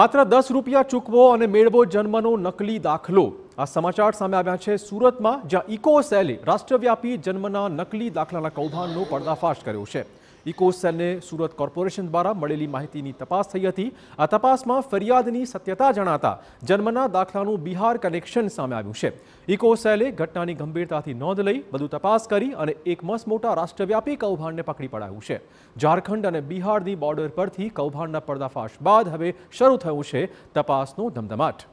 માત્ર દસ રૂપિયા ચૂકવો અને મેળવો જન્મનો નકલી દાખલો આ સમાચાર સામે આવ્યા છે સુરતમાં જ્યાં ઇકો સેલે રાષ્ટ્રવ્યાપી જન્મના નકલી દાખલાના કૌભાંડનો પર્દાફાશ કર્યો છે ઇકો સેલને સુરત કોર્પોરેશન દ્વારા મળેલી માહિતીની તપાસ થઈ હતી આ તપાસમાં ફરિયાદની સત્યતા જણાતા જન્મના દાખલાનું બિહાર કનેક્શન સામે આવ્યું છે ઇકો સેલે ઘટનાની ગંભીરતાથી નોંધ લઈ બધું તપાસ કરી અને એક મસ મોટા રાષ્ટ્રવ્યાપી કૌભાંડને પકડી પડાયું છે ઝારખંડ અને બિહારની બોર્ડર પરથી કૌભાંડના પર્દાફાશ બાદ હવે શરૂ થયું છે તપાસનો ધમધમાટ